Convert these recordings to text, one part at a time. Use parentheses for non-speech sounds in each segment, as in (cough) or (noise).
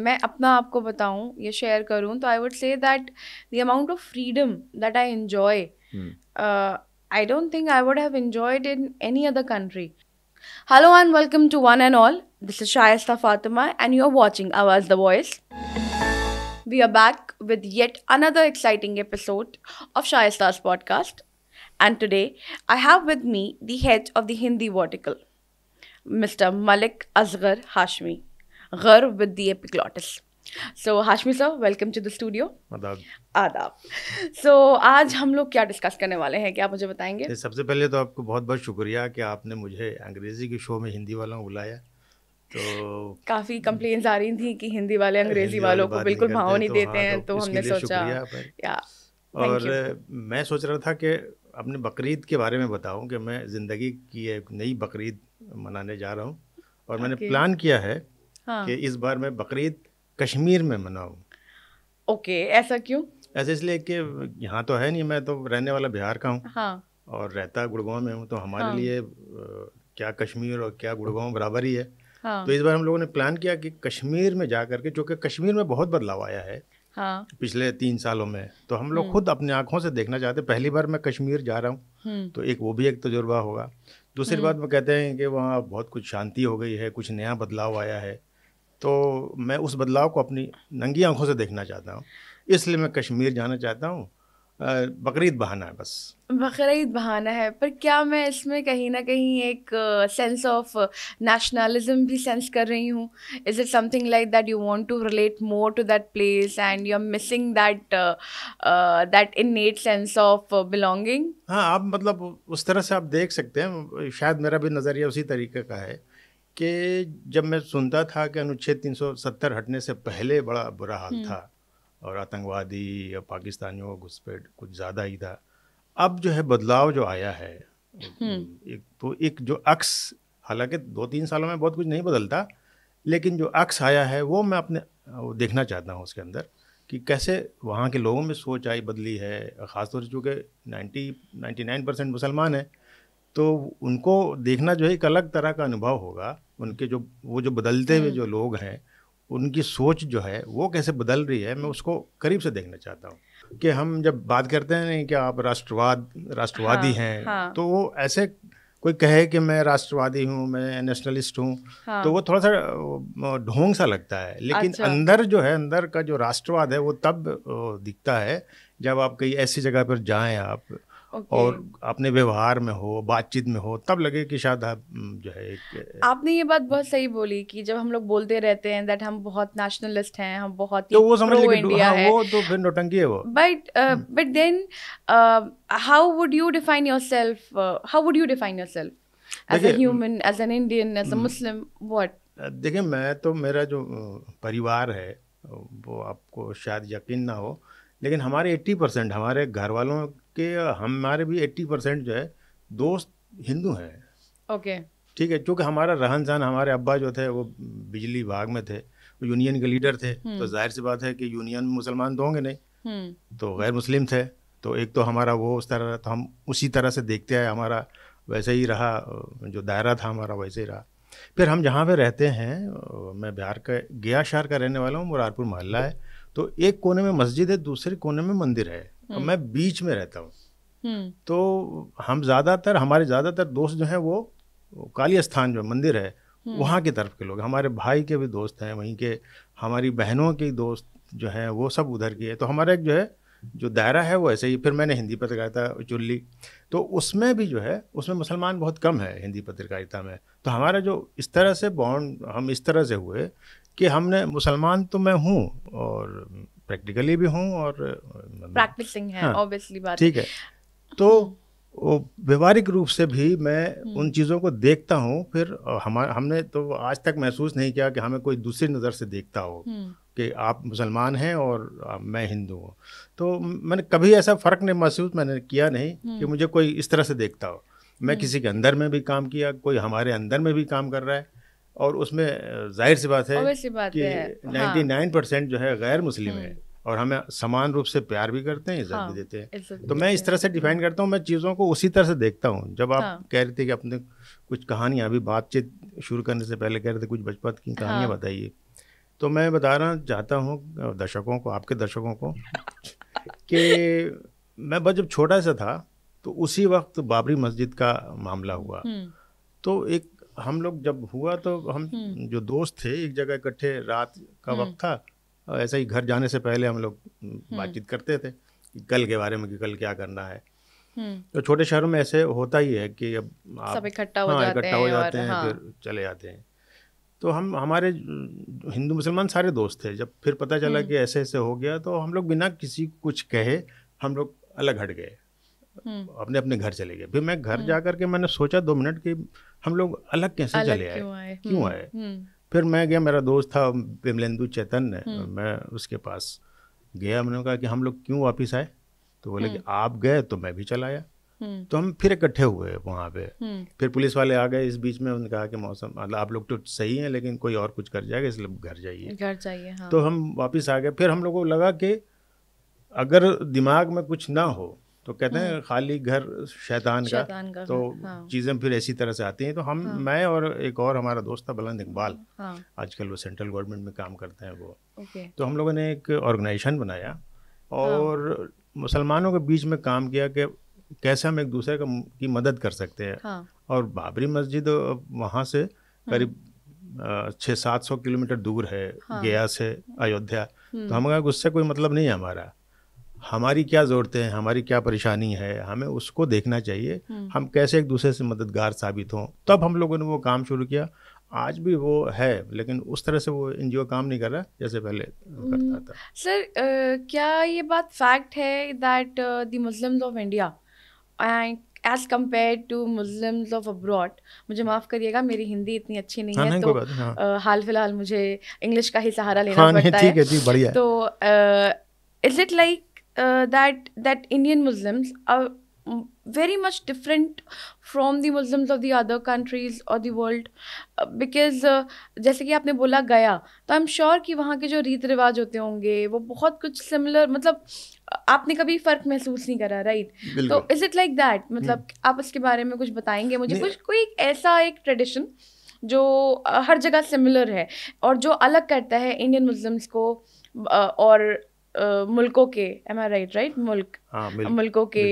मैं अपना आपको बताऊं या शेयर करूं तो I would say that the amount of freedom that I enjoy I don't think I would have enjoyed in any other country hello and welcome to one and all this is Shaista Fatima and you are watching Awaaz the voice we are back with yet another exciting episode of Shaista's podcast and today I have with me the head of the Hindi vertical mister Malik Asghar Hashmi गर्व with the epiglottis so Hashmi sir welcome to the studio आदाब so आज हम लोग क्या discuss करने वाले हैं क्या मुझे बताएंगे सबसे पहले तो आपको बहुत बहुत शुक्रिया कि आपने मुझे अंग्रेज़ी के शो में हिंदी वालों को बुलाया तो काफ़ी कंप्लेन आ रही थी कि हिंदी वाले अंग्रेज़ी वालों को बिल्कुल भाव नहीं देते हैं तो हमने सोचा और मैं सोच रहा था कि अपने बकरीद के बारे में बताऊं कि मैं ज़िंदगी की एक नई बकरीद मनाने जा रहा हूं और मैंने प्लान किया है हाँ. कि इस बार मैं बकरीद कश्मीर में मनाऊँ ओके ऐसा क्यों ऐसे इसलिए कि यहाँ तो है नहीं मैं तो रहने वाला बिहार का हूँ हाँ. और रहता गुड़गांव में हूँ तो हमारे हाँ. लिए क्या कश्मीर और क्या गुड़गांव बराबर ही है हाँ. तो इस बार हम लोगों ने प्लान किया कि कश्मीर में जा करके चूँकि कश्मीर में बहुत बदलाव आया है हाँ. पिछले तीन सालों में तो हम लोग हम्म। खुद अपनी आंखों से देखना चाहते पहली बार मैं कश्मीर जा रहा हूँ हम्म। तो एक वो भी एक तजुर्बा होगा दूसरी हम्म। बात वो कहते हैं कि वहाँ बहुत कुछ शांति हो गई है कुछ नया बदलाव आया है तो मैं उस बदलाव को अपनी नंगी आंखों से देखना चाहता हूँ इसलिए मैं कश्मीर जाना चाहता हूँ बकरीद बहाना है बस बकरीद बहाना है पर क्या मैं इसमें कहीं ना कहीं एक सेंस ऑफ नेशनलिज्म भी सेंस कर रही हूँ is it something like that you want to relate more to that place and you are missing that that net sense of belonging हाँ आप मतलब उस तरह से आप देख सकते हैं शायद मेरा भी नज़रिया उसी तरीके का है कि जब मैं सुनता था कि अनुच्छेद 370 हटने से पहले बड़ा बुरा हाल हम्म। था और आतंकवादी या पाकिस्तानियों घुसपैठ कुछ ज़्यादा ही था अब जो है बदलाव जो आया है हम्म। एक तो एक जो अक्स हालांकि दो तीन सालों में बहुत कुछ नहीं बदलता लेकिन जो अक्स आया है वो मैं अपने वो देखना चाहता हूँ उसके अंदर कि कैसे वहाँ के लोगों में सोच आई बदली है ख़ासतौर से चूँकि नाइन्टी नाइन्टी नाइन परसेंट मुसलमान हैं तो उनको देखना जो है एक अलग तरह का अनुभव होगा उनके जो वो जो बदलते हुए हम्म। जो लोग हैं उनकी सोच जो है वो कैसे बदल रही है मैं उसको करीब से देखना चाहता हूँ कि हम जब बात करते हैं नहीं कि आप राष्ट्रवाद राष्ट्रवादी हाँ, हैं हाँ. तो वो ऐसे कोई कहे कि मैं राष्ट्रवादी हूँ मैं नेशनलिस्ट हूँ हाँ। तो वो थोड़ा सा ढोंग सा लगता है लेकिन अच्छा। अंदर जो है अंदर का जो राष्ट्रवाद है वो तब दिखता है जब आप कहीं ऐसी जगह पर जाएं आप okay. और अपने व्यवहार में हो बातचीत में हो तब लगे कि शायद आप जो है एक आपने ये बात बहुत सही बोली कि जब हम लोग बोलते रहते हैं दैट हम बहुत नेशनलिस्ट हैं हम बहुत तो वो समझ लेंगे इंडिया हाँ, है वो तो फिर नोटंकी है वो but but then how would you define yourself how would you define yourself as a human as an Indian as a Muslim what देखिए मैं तो मेरा जो परिवार है वो आपको शायद यकीन ना हो लेकिन हमारे 80 परसेंट हमारे घर वालों कि हमारे भी एट्टी परसेंट जो है दोस्त हिंदू हैं ओके ठीक है क्योंकि हमारा रहन सहन हमारे अब्बा जो थे वो बिजली विभाग में थे यूनियन के लीडर थे हम्म। तो जाहिर सी बात है कि यूनियन मुसलमान तो होंगे नहीं हम्म। तो गैर मुस्लिम थे तो एक तो हमारा वो उस तरह तो हम उसी तरह से देखते आए हमारा वैसे ही रहा जो दायरा था हमारा वैसे ही रहा फिर हम जहाँ पे रहते हैं मैं बिहार का गया शहर का रहने वाला हूँ मुरारपुर मोहल्ला है तो एक कोने में मस्जिद है दूसरे कोने में मंदिर है और हम्म। मैं बीच में रहता हूँ हम्म। तो हम ज़्यादातर हमारे ज़्यादातर दोस्त जो हैं वो काली स्थान जो मंदिर है हम्म। वहाँ की तरफ के लोग हमारे भाई के भी दोस्त हैं वहीं के हमारी बहनों के दोस्त जो हैं वो सब उधर के है तो हमारा एक जो है जो दायरा है वो ऐसे ही फिर मैंने हिंदी पत्रकारिता चुल्ली तो उसमें भी जो है उसमें मुसलमान बहुत कम है हिंदी पत्रकारिता में तो हमारा जो इस तरह से बॉन्ड हम इस तरह से हुए कि हमने मुसलमान तो मैं हूँ और प्रैक्टिकली भी हों और प्रैक्टिसिंग मतलब है ऑब्वियसली हाँ, बात ठीक है तो व्यवहारिक रूप से भी मैं हम्म। उन चीज़ों को देखता हूँ फिर हमारा हमने तो आज तक महसूस नहीं किया कि हमें कोई दूसरी नज़र से देखता हो हम्म। कि आप मुसलमान हैं और मैं हिंदू हूँ तो मैंने कभी ऐसा फ़र्क नहीं महसूस मैंने किया नहीं हम्म। कि मुझे कोई इस तरह से देखता हो मैं किसी के अंदर में भी काम किया कोई हमारे अंदर में भी काम कर रहा है और उसमें जाहिर सी बात है कि नाइन्टी नाइन परसेंट जो है गैर मुस्लिम है हम्म। और हमें समान रूप से प्यार भी करते हैं इज्जत हाँ, भी देते हैं तो मैं इस तरह से डिफाइन करता हूँ मैं चीज़ों को उसी तरह से देखता हूँ जब आप हाँ, कह रहे थे कि अपने कुछ कहानियाँ अभी बातचीत शुरू करने से पहले कह रहे थे कुछ बचपन की कहानियाँ हाँ, बताइए तो मैं बताना चाहता हूँ दर्शकों को आपके दर्शकों को (laughs) कि मैं बस जब छोटा सा था तो उसी वक्त बाबरी मस्जिद का मामला हुआ हम्म। तो एक हम लोग जब हुआ तो हम हम्म। जो दोस्त थे एक जगह इकट्ठे रात का हम्म। वक्त था ऐसा ही घर जाने से पहले हम लोग हम्म। बातचीत करते थे कि कल के बारे में कि कल क्या करना है तो छोटे शहरों में ऐसे होता ही है कि अब आप सब इकट्ठा हो, हाँ, जाते हो जाते हैं हाँ। फिर चले जाते हैं तो हम हमारे हिंदू मुसलमान सारे दोस्त थे जब फिर पता चला कि ऐसे ऐसे हो गया तो हम लोग बिना किसी कुछ कहे हम लोग अलग हट गए हम्म। अपने अपने घर चले गए फिर मैं घर हम्म। जा करके मैंने सोचा दो मिनट कि हम लोग अलग कैसे अलग चले आए क्यों आए हम्म, फिर मैं गया मेरा दोस्त था विमलेंदु चैतन्य मैं उसके पास गया मैंने कहा कि हम लोग क्यों वापिस आए तो बोले कि आप गए तो मैं भी चला आया तो हम फिर इकट्ठे हुए वहाँ पे फिर पुलिस वाले आ गए इस बीच में उन्होंने कहा कि मौसम मतलब आप लोग तो सही हैं लेकिन कोई और कुछ कर जाएगा इसलिए घर जाइए घर जाइए हाँ। तो हम वापस आ गए फिर हम लोग को लगा कि अगर दिमाग में कुछ ना हो तो कहते हैं हम्म। खाली घर शैतान का, का तो हाँ। चीज़ें फिर ऐसी तरह से आती हैं तो हम हाँ। मैं और एक और हमारा दोस्त था बुलंद इकबाल हाँ। आजकल वो सेंट्रल गवर्नमेंट में काम करते हैं वो तो हम लोगों ने एक ऑर्गेनाइजेशन बनाया हाँ। और हाँ। मुसलमानों के बीच में काम किया कि कैसे हम एक दूसरे का की मदद कर सकते हैं हाँ। और बाबरी मस्जिद वहाँ से हाँ। करीब छः सात सौ किलोमीटर दूर है हाँ। गया से अयोध्या हम्म। तो हम उससे कोई मतलब नहीं है हमारा हमारी क्या ज़रूरतें हैं हमारी क्या परेशानी है हमें उसको देखना चाहिए हम्म। हम कैसे एक दूसरे से मददगार साबित हों तब हम लोगों ने वो काम शुरू किया आज भी वो है लेकिन उस तरह से वो एन काम नहीं कर रहा जैसे पहले करता हम्म। था सर uh, क्या ये बात फैक्ट है that the Muslims of India as compare to Muslims of abroad मुझे माफ़ करिएगा मेरी हिंदी इतनी अच्छी नहीं हाँ, है नहीं तो हाँ. uh, हाल फिलहाल मुझे इंग्लिश का ही सहारा लेना हाँ, पड़ता है, है तो is it like Uh, that that Indian Muslims are very much different from the Muslims of the other countries or the world uh, because uh, जैसे कि आपने बोला गया तो आई एम श्योर कि वहाँ के जो रीत रिवाज होते होंगे वो बहुत कुछ सिमिलर मतलब uh, आपने कभी फर्क महसूस नहीं करा राइट तो इज इट लाइक दैट मतलब आप इसके बारे में कुछ बताएंगे मुझे कुछ कोई ऐसा एक ट्रेडिशन जो हर जगह सिमिलर है और जो अलग करता है इंडियन मुस्लिम्स को और मुल्कों के एम आई राइट राइट मुल्क हाँ, मुल्कों के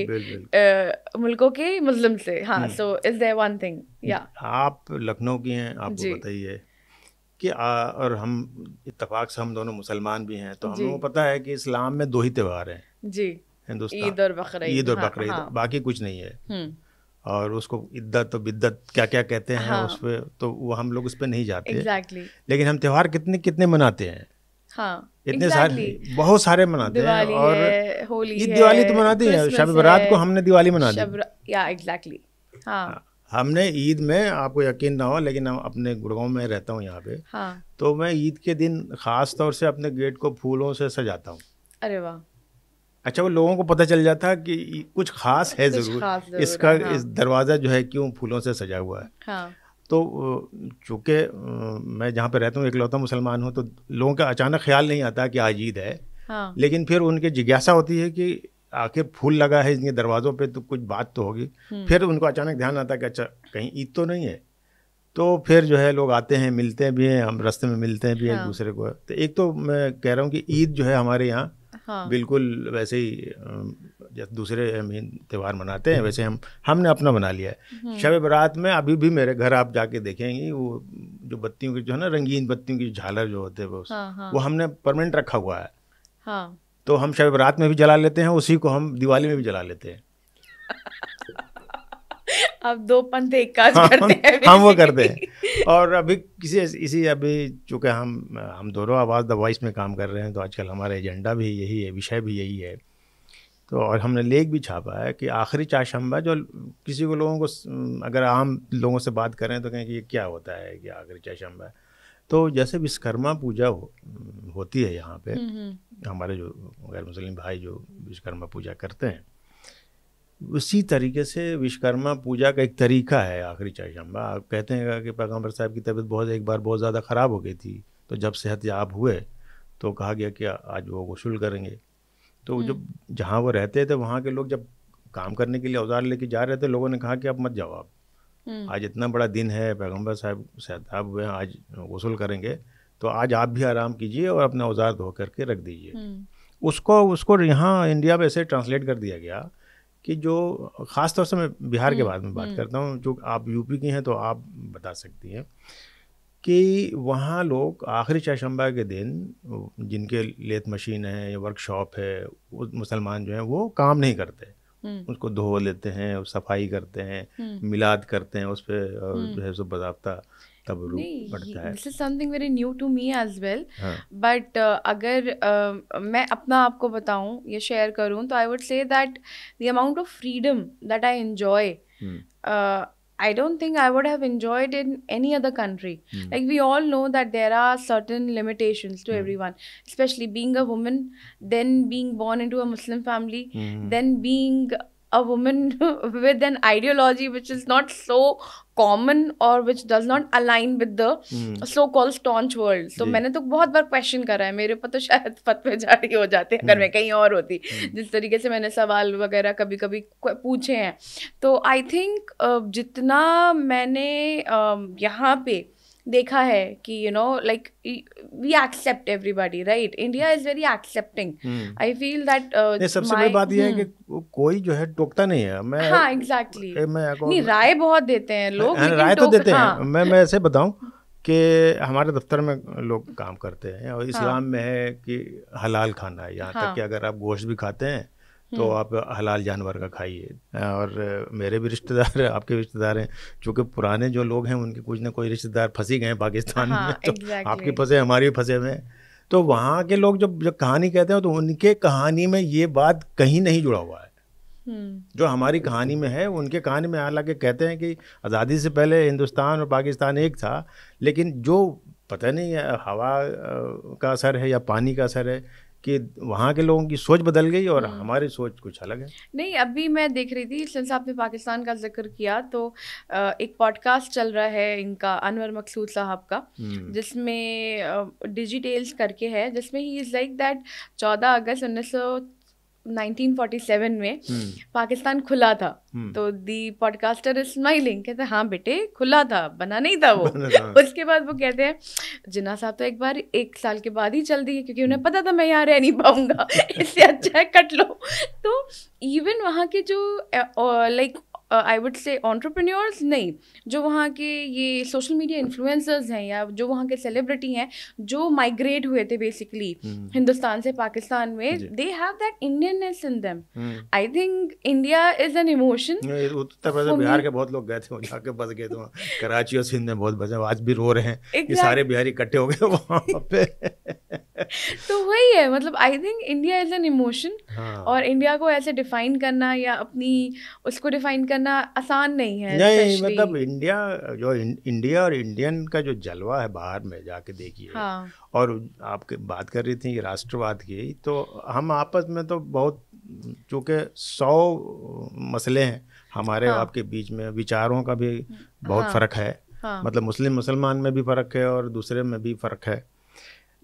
मुल्कों के मुस्लिम से हाँ so is there one thing या आप लखनऊ की हैं आपको बताइए कि आ, और हम इतफाक से हम दोनों मुसलमान भी हैं तो हम लोगों को पता है कि इस्लाम में दो ही त्यौहार हैं जी हिंदुस्तान ईद और बकर ईद और बकर हाँ, हाँ। बाकी कुछ नहीं है हम्म। और उसको इद्दत तो बिद्दत क्या क्या कहते हैं हाँ। उस पर तो वो हम लोग उस पर नहीं जाते exactly. लेकिन हम त्यौहार कितने कितने मनाते हैं हाँ इतने exactly. सारे बहुत सारे मनाते हैं और है, होली ईद दिवाली तो मनाते हैं शब बरात को हमने दिवाली मना दी या एग्जैक्टली हाँ।, हाँ हमने ईद में आपको यकीन ना हो लेकिन हम अपने गुड़गांव में रहता हूँ यहाँ पे हाँ तो मैं ईद के दिन ख़ास तौर से अपने गेट को फूलों से सजाता हूँ अरे वाह अच्छा वो लोगों को पता चल जाता कि कुछ खास है ज़रूर इसका हाँ। इस दरवाज़ा जो है क्यों फूलों से सजा हुआ है हाँ। तो चूँकि मैं जहाँ पर रहता हूँ इकलौता मुसलमान हूँ तो लोगों का अचानक ख्याल नहीं आता कि आज ईद है हाँ। लेकिन फिर उनकी जिज्ञासा होती है कि आखिर फूल लगा है इनके दरवाज़ों पे तो कुछ बात तो होगी हम्म। फिर उनको अचानक ध्यान आता कि अच्छा कहीं ईद तो नहीं है तो फिर जो है लोग आते हैं मिलते भी हैं हम रास्ते में मिलते हैं भी हाँ। एक दूसरे को तो एक तो मैं कह रहा हूँ कि ईद जो है हमारे यहाँ हाँ। बिल्कुल वैसे ही जब दूसरे मीन त्यौहार मनाते हैं वैसे हम हमने अपना बना लिया है हम्म। शब बरात में अभी भी मेरे घर आप जाके देखेंगे वो जो बत्तियों की जो है ना रंगीन बत्तियों की झालर जो होते हैं वो हाँ, हाँ। वो हमने परमानेंट रखा हुआ है हाँ। तो हम शब बरात में भी जला लेते हैं उसी को हम दिवाली में भी जला लेते हैं (laughs) अब दो पंथ एक हाँ, हम वो करते हैं और अभी किसी इसी अभी चूँकि हम हम दोनों आवाज़ द वॉइस में काम कर रहे हैं तो आजकल हमारा एजेंडा भी यही है विषय भी यही है तो और हमने लेख भी छापा है कि आखिरी चाशंबा जो किसी को लोगों को अगर आम लोगों से बात करें तो कहें कि ये क्या होता है कि आखिरी चाशंबा तो जैसे विश्वकर्मा पूजा हो, होती है यहाँ पे हम्म, हम्म। हमारे जो गैर मुस्लिम भाई जो विश्वकर्मा पूजा करते हैं उसी तरीके से विश्वकर्मा पूजा का एक तरीका है आखिरी चौशंबा आप कहते हैं कि पैगम्बर साहब की तबीयत बहुत एक बार बहुत ज़्यादा ख़राब हो गई थी तो जब सेहत याब हुए तो कहा गया कि आज वो गसुल करेंगे तो हम्म। जब जहाँ वो रहते थे वहाँ के लोग जब काम करने के लिए औजार लेके जा रहे थे लोगों ने कहा कि आप मत जाओ आप हम्म। आज इतना बड़ा दिन है पैगम्बर साहब याब हुए आज गसूल करेंगे तो आज आप भी आराम कीजिए और अपना औजार धो करके रख दीजिए हम्म। उसको उसको यहाँ इंडिया में ऐसे ट्रांसलेट कर दिया गया कि जो ख़ास तौर से मैं बिहार के हम्म, बारे में बात हम्म। करता हूँ जो आप यूपी की हैं तो आप बता सकती हैं कि वहाँ लोग आखिरी चाशंबा के दिन जिनके लेत मशीन है या वर्कशॉप है वो मुसलमान जो हैं वो काम नहीं करते हम्म। उसको धो लेते हैं सफाई करते हैं मिलाद करते हैं उस पर जो है सो बाबा तब रूप पड़ता है this is something very new to me as well but अगर uh, मैं अपना आपको बताऊं या शेयर करूं तो I would say that the amount of freedom that I enjoy I don't think I would have enjoyed in any other country. Mm. Like we all know that there are certain limitations to mm. everyone, especially being a woman, then being born into a Muslim family, mm. then being a woman (laughs) with an ideology which is not so common और which does not align with the so call staunch world तो मैंने तो बहुत बार question करा है मेरे ऊपर तो शायद फतवे (laughs) जारी हो जाते हैं अगर hmm. मैं कहीं और होती hmm. जिस तरीके से मैंने सवाल वगैरह कभी कभी पूछे हैं तो आई थिंक जितना मैंने यहाँ पे देखा है कि you know like we accept everybody right India is very accepting I feel that सबसे बड़ी बात यह है hmm. कि कोई जो है टोकता नहीं है मैं हाँ एग्जैक्टली exactly. मैं नहीं राय बहुत देते हैं लोग हाँ, राय तो देते हाँ. हैं मैं मैं ऐसे बताऊं कि हमारे दफ्तर में लोग काम करते हैं और हाँ। इस्लाम हाँ. में है कि हलाल खाना है यहाँ हाँ. तक कि अगर आप गोश्त भी खाते हैं तो हम्म। आप हलाल जानवर का खाइए और मेरे भी रिश्तेदार आपके रिश्तेदार हैं चूँकि पुराने जो लोग हैं उनके कुछ ना कोई रिश्तेदार फंसे गए पाकिस्तान हाँ, में तो exactly. आपके फंसे हमारे भी फंसे हुए हैं तो वहाँ के लोग जब जब कहानी कहते हैं तो उनके कहानी में ये बात कहीं नहीं जुड़ा हुआ है हम्म। जो हमारी कहानी में है उनके कहानी में हालांकि कहते हैं कि आज़ादी से पहले हिंदुस्तान और पाकिस्तान एक था लेकिन जो पता नहीं हवा का असर है या पानी का असर है कि वहाँ के लोगों की सोच बदल गई और हम्म। हमारी सोच कुछ अलग है नहीं अभी मैं देख रही थी सिंस आपने पाकिस्तान का जिक्र किया तो एक पॉडकास्ट चल रहा है इनका अनवर मकसूद साहब का हम्म। जिसमें डिजिटेल्स करके है जिसमें ही इज़ लाइक दैट चौदह अगस्त उन्नीस 1947 में हम्म। पाकिस्तान खुला था हम्म। तो दी पॉडकास्टर इज स्माइलिंग कहते हाँ बेटे खुला था बना नहीं था वो उसके बाद वो कहते हैं जिना साहब तो एक बार एक साल के बाद ही चल दिए क्योंकि उन्हें हम्म। पता था मैं यहाँ रह नहीं पाऊंगा (laughs) इससे अच्छा है कट लो तो इवन वहाँ के जो like I would say entrepreneurs नहीं जो वहाँ के ये सोशल मीडिया इन्फ्लुएंसर्स हैं या जो वहाँ के सेलिब्रिटी हैं जो माइग्रेट हुए थे बेसिकली mm-hmm. हम्म। हिंदुस्तान से पाकिस्तान में they have that Indianness in them I think India is an emotion Bihar के बहुत लोग गए थे जाके बस गए थे कराची और सिंध में बहुत बसे आज भी रो रहे हैं exactly. सारे बिहारी इकट्ठे हो गए वहाँ पे तो वही है मतलब I think India is an emotion और इंडिया को ऐसे डिफाइन करना या अपनी उसको डिफाइन करना आसान नहीं है नहीं मतलब इंडिया जो इंडिया और इंडियन का जो जलवा है बाहर में जाके देखिए हाँ. और आप बात कर रही थी राष्ट्रवाद की तो हम आपस में तो बहुत चूंकि सौ मसले हैं हमारे हाँ. आपके बीच में विचारों का भी बहुत हाँ. फ़र्क है हाँ. मतलब मुस्लिम मुसलमान में भी फ़र्क है और दूसरे में भी फ़र्क है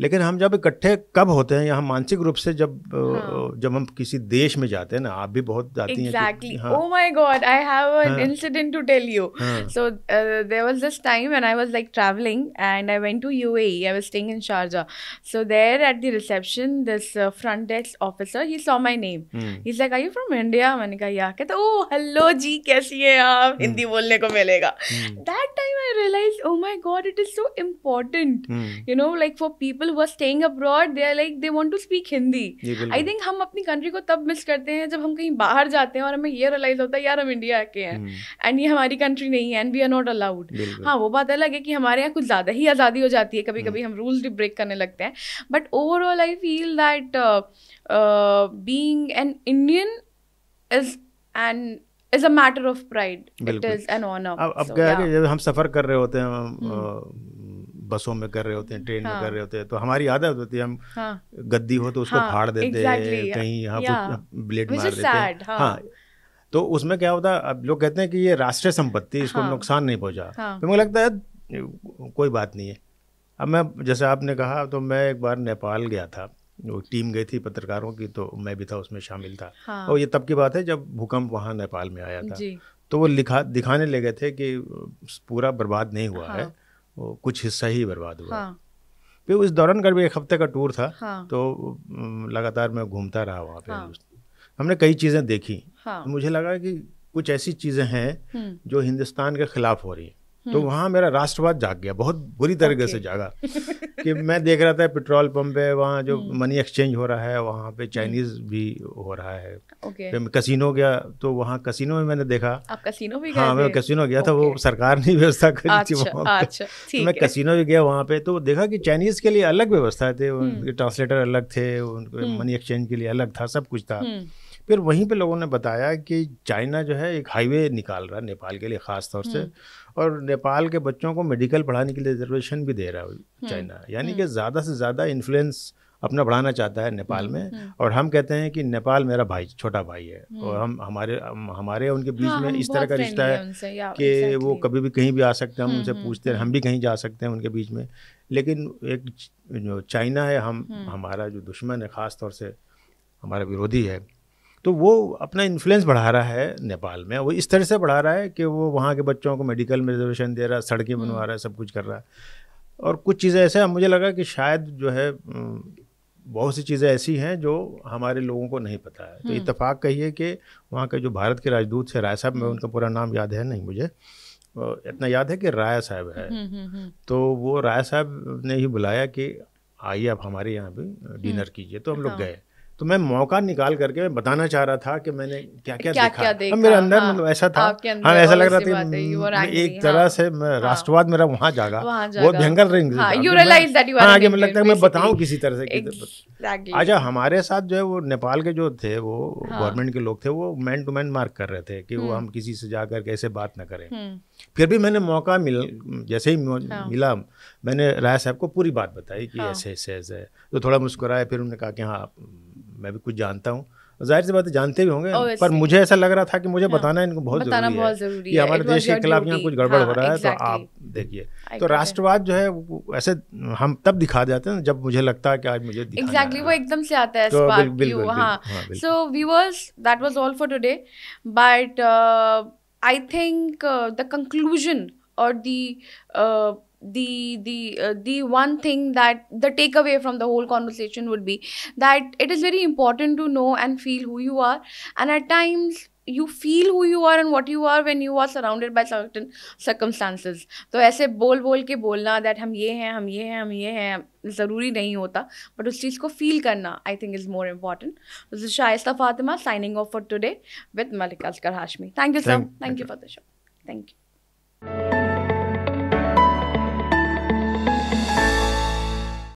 लेकिन हम जब इकट्ठे कब होते हैं यहाँ मानसिक रूप से जब हाँ. जब हम किसी देश में जाते हैं ना आप भी बहुत जाती exactly. हैं oh my god I have an incident to tell you so there was this time when I was like travelling and I went to UAE I was staying in Sharjah so there at the reception this front desk officer he saw my name he is like are you from India मैंने कहा या कहता ओ oh, hello जी कैसी हैं आप hmm. Hindi बोलने को मिलेगा that time I realise oh my god it is so important you know like for people people who staying abroad they are like they want to speak Hindi I think हम अपनी country को तब miss करते हैं जब हम कहीं बाहर जाते हैं और हमें ये रियलाइज होता है यार हम इंडिया के हैं एंड हम्म। ये हमारी कंट्री नहीं है and we are not allowed हाँ वो बात अलग है कि हमारे यहाँ कुछ ज़्यादा ही आज़ादी हो जाती है कभी कभी हम्म। हम रूल्स भी ब्रेक करने लगते हैं but overall I feel that being an Indian is and is a matter of pride it is an honour अब, अब so, yeah. हम सफर कर रहे होते हैं हम्म। बसों में कर रहे होते हैं ट्रेन हाँ. में कर हाँ। रहे होते हैं तो हमारी आदत होती है हम हाँ. गद्दी हो तो उसको हाँ. फाड़ देते exactly. हैं कहीं यहाँ yeah. ब्लेड मार देते हैं हाँ. हाँ. तो उसमें क्या होता है अब लोग कहते हैं कि ये राष्ट्रीय संपत्ति इसको हाँ. नुकसान नहीं पहुँचा हाँ. तो मुझे लगता है कोई बात नहीं है अब मैं जैसे आपने कहा तो मैं एक बार नेपाल गया था वो टीम गई थी पत्रकारों की तो मैं भी था उसमें शामिल था हाँ। और ये तब की बात है जब भूकंप वहाँ नेपाल में आया था तो वो लिखा दिखाने ले गए थे कि पूरा बर्बाद नहीं हुआ हाँ। है वो कुछ हिस्सा ही बर्बाद हुआ हाँ। फिर उस दौरान का भी एक हफ्ते का टूर था हाँ। तो लगातार मैं घूमता रहा वहाँ पे हाँ। हमने कई चीज़ें देखी हाँ। तो मुझे लगा कि कुछ ऐसी चीज़ें हैं जो हिंदुस्तान के खिलाफ हो रही हैं तो हम्म। वहाँ मेरा राष्ट्रवाद जाग गया बहुत बुरी तरीके से जागा (laughs) कि मैं देख रहा था पेट्रोल पंप है वहाँ जो हम्म। मनी एक्सचेंज हो रहा है वहाँ पे हम्म। चाइनीज भी हो रहा है फिर मैं कसिनो गया तो वहाँ कसिनो में मैंने देखा आप कसिनो भी हाँ मैं कसिनो गया था वो सरकार ने (laughs) व्यवस्था करी थी अच्छा, वहाँ अच्छा, तो मैं कसिनो भी गया वहाँ पे तो देखा कि चाइनीज के लिए अलग व्यवस्था थे उनके ट्रांसलेटर अलग थे उनके मनी एक्सचेंज के लिए अलग था सब कुछ था फिर वहीं पे लोगों ने बताया कि चाइना जो है एक हाईवे निकाल रहा है नेपाल के लिए ख़ास तौर से और नेपाल के बच्चों को मेडिकल पढ़ाने के लिए रिजर्वेशन भी दे रहा है हम्म, चाइना यानी हम्म। कि ज़्यादा से ज़्यादा इन्फ्लुएंस अपना बढ़ाना चाहता है नेपाल हम्म, में और हम कहते हैं कि नेपाल मेरा भाई छोटा भाई है और हम हमारे हम, हमारे उनके बीच हाँ, में इस तरह का रिश्ता है कि वो कभी भी कहीं भी आ सकते हैं हम उनसे पूछते हैं हम भी कहीं जा सकते हैं उनके बीच में लेकिन एक जो चाइना है हम हमारा जो दुश्मन है ख़ास तौर से हमारा विरोधी है तो वो अपना इन्फ्लुएंस बढ़ा रहा है नेपाल में वो इस तरह से बढ़ा रहा है कि वो वहाँ के बच्चों को मेडिकल में रिजर्वेशन दे रहा है सड़कें हम्म। बनवा रहा है सब कुछ कर रहा है और कुछ चीज़ें ऐसे मुझे लगा कि शायद जो है बहुत सी चीज़ें ऐसी हैं जो हमारे लोगों को नहीं पता है तो हम्म। इतफाक़ कहिए कि वहाँ के जो भारत के राजदूत थे राय साहब मैं हम्म। उनका पूरा नाम याद है नहीं मुझे इतना याद है कि राय साहब है तो वो राय साहब ने ही बुलाया कि आइए आप हमारे यहाँ भी डिनर कीजिए तो हम लोग हाँ। गए तो मैं मौका निकाल करके मैं बताना चाह रहा था कि मैंने क्या क्या, क्या, देखा, क्या देखा मेरे अंदर हाँ, मतलब ऐसा था हाँ ऐसा लग रहा था एक तरह हाँ। से मैं हाँ। राष्ट्रवाद मेरा वहां जागा वो भयंकर रिंग हाँ, आगे मतलब मैं लगता है मैं बताऊँ किसी तरह से अच्छा हमारे साथ जो है वो नेपाल के जो थे वो गवर्नमेंट के लोग थे वो मैन टू मैन मार्क कर रहे थे कि वो हम्म। हम किसी से जाकर कैसे बात ना करें हम्म। फिर भी मैंने मौका मिल जैसे ही मिला मैंने राय साहब को पूरी बात बताई कि ऐसे ऐसे ऐसे तो थोड़ा मुस्कुराए फिर उन्होंने कहा कि हाँ मैं भी कुछ जानता हूँ जाहिर सी बात जानते भी होंगे Obviously. पर मुझे ऐसा लग रहा था कि मुझे हाँ, बताना इनको बहुत बताना जरूरी बहुत जरूरी है कि हमारे देश के खिलाफ यहाँ कुछ गड़बड़ हाँ, हो रहा है तो आप देखिए तो राष्ट्रवाद जो है ऐसे हम तब दिखा जाते हैं जब मुझे लगता है कि आज मुझे एग्जैक्टली वो एकदम से आता है so viewers that was all for today but I think the conclusion or the uh, the the uh, the one thing that the takeaway from the whole conversation would be that it is very important to know and feel who you are and at times you feel who you are and what you are when you are surrounded by certain circumstances तो ऐसे बोल बोल के बोलना that हम ये हैं हम ये हैं हम ये हैं ज़रूरी नहीं होता बट उस चीज़ को फील करना I think is more important Shaista Fatima signing off for today with Malik Askar Hashmi thank you sir thank you for the show thank you